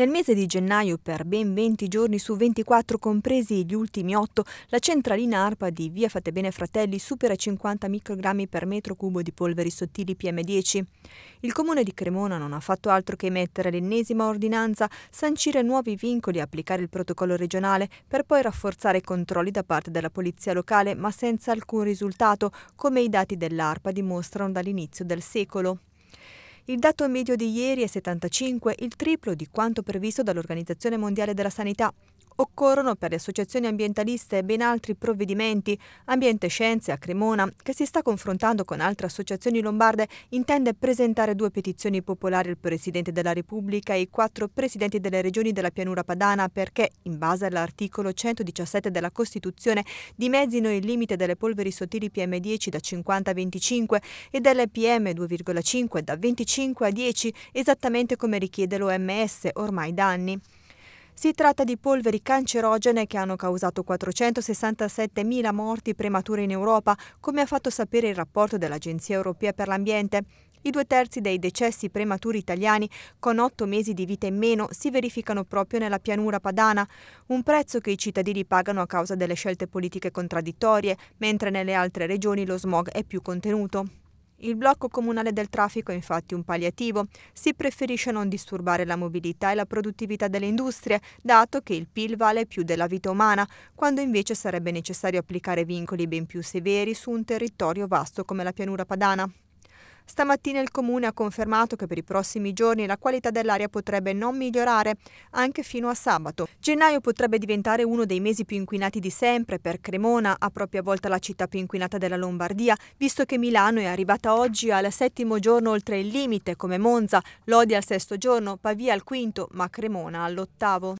Nel mese di gennaio, per ben 20 giorni su 24 compresi gli ultimi 8, la centralina ARPA di via Fatebene Fratelli supera i 50 microgrammi per metro cubo di polveri sottili PM10. Il comune di Cremona non ha fatto altro che emettere l'ennesima ordinanza, sancire nuovi vincoli e applicare il protocollo regionale per poi rafforzare i controlli da parte della polizia locale, ma senza alcun risultato, come i dati dell'ARPA dimostrano dall'inizio del secolo. Il dato medio di ieri è 75, il triplo di quanto previsto dall'Organizzazione Mondiale della Sanità. Occorrono per le associazioni ambientaliste ben altri provvedimenti. Ambiente Scienze a Cremona, che si sta confrontando con altre associazioni lombarde, intende presentare due petizioni popolari al Presidente della Repubblica e ai quattro Presidenti delle Regioni della Pianura Padana perché, in base all'articolo 117 della Costituzione, dimezzino il limite delle polveri sottili PM10 da 50 a 25 e delle PM2,5 da 25 a 10, esattamente come richiede l'OMS ormai da anni. Si tratta di polveri cancerogene che hanno causato 467.000 morti premature in Europa, come ha fatto sapere il rapporto dell'Agenzia europea per l'ambiente. I due terzi dei decessi prematuri italiani con otto mesi di vita in meno si verificano proprio nella pianura padana, un prezzo che i cittadini pagano a causa delle scelte politiche contraddittorie, mentre nelle altre regioni lo smog è più contenuto. Il blocco comunale del traffico è infatti un palliativo. Si preferisce non disturbare la mobilità e la produttività delle industrie, dato che il PIL vale più della vita umana, quando invece sarebbe necessario applicare vincoli ben più severi su un territorio vasto come la pianura padana. Stamattina il Comune ha confermato che per i prossimi giorni la qualità dell'aria potrebbe non migliorare anche fino a sabato. Gennaio potrebbe diventare uno dei mesi più inquinati di sempre per Cremona, a propria volta la città più inquinata della Lombardia, visto che Milano è arrivata oggi al settimo giorno oltre il limite, come Monza, Lodi al sesto giorno, Pavia al quinto, ma Cremona all'ottavo.